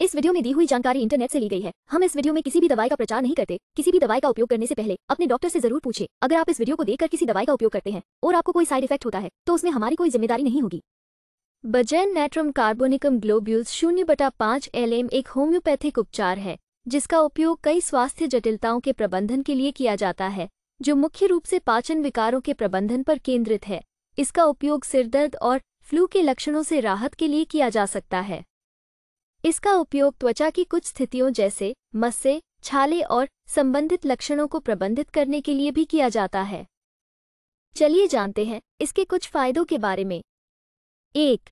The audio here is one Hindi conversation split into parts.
इस वीडियो में दी हुई जानकारी इंटरनेट से ली गई है हम इस वीडियो में किसी भी दवाई का प्रचार नहीं करते किसी भी दवाई का उपयोग करने से पहले अपने डॉक्टर से जरूर पूछे अगर आप इस वीडियो को देखकर किसी दवाई का उपयोग करते हैं और आपको कोई साइड इफेक्ट होता है तो उसमें हमारी कोई जिम्मेदारी नहीं होगी बजैन नेट्रम कार्बोनिकम ग्लोब्यूल शून्य बटा पांच एल एक होम्योपैथिक उपचार है जिसका उपयोग कई स्वास्थ्य जटिलताओं के प्रबंधन के लिए किया जाता है जो मुख्य रूप से पाचन विकारों के प्रबंधन पर केंद्रित है इसका उपयोग सिरदर्द और फ्लू के लक्षणों से राहत के लिए किया जा सकता है इसका उपयोग त्वचा की कुछ स्थितियों जैसे मस्से छाले और संबंधित लक्षणों को प्रबंधित करने के लिए भी किया जाता है चलिए जानते हैं इसके कुछ फायदों के बारे में एक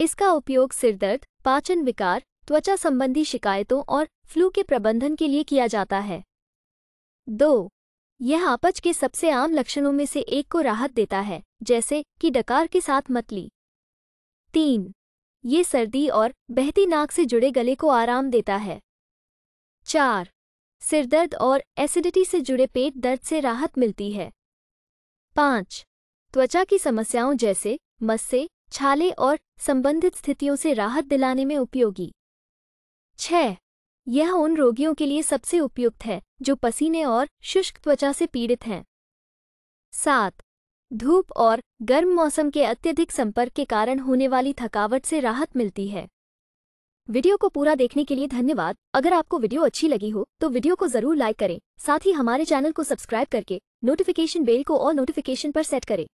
इसका उपयोग सिरदर्द पाचन विकार त्वचा संबंधी शिकायतों और फ्लू के प्रबंधन के लिए किया जाता है दो यह आपच के सबसे आम लक्षणों में से एक को राहत देता है जैसे कि डकार के साथ मतली तीन ये सर्दी और बहती नाक से जुड़े गले को आराम देता है चार सिरदर्द और एसिडिटी से जुड़े पेट दर्द से राहत मिलती है पाँच त्वचा की समस्याओं जैसे मस्से छाले और संबंधित स्थितियों से राहत दिलाने में उपयोगी छ यह उन रोगियों के लिए सबसे उपयुक्त है जो पसीने और शुष्क त्वचा से पीड़ित हैं सात धूप और गर्म मौसम के अत्यधिक संपर्क के कारण होने वाली थकावट से राहत मिलती है वीडियो को पूरा देखने के लिए धन्यवाद अगर आपको वीडियो अच्छी लगी हो तो वीडियो को जरूर लाइक करें साथ ही हमारे चैनल को सब्सक्राइब करके नोटिफिकेशन बेल को और नोटिफिकेशन पर सेट करें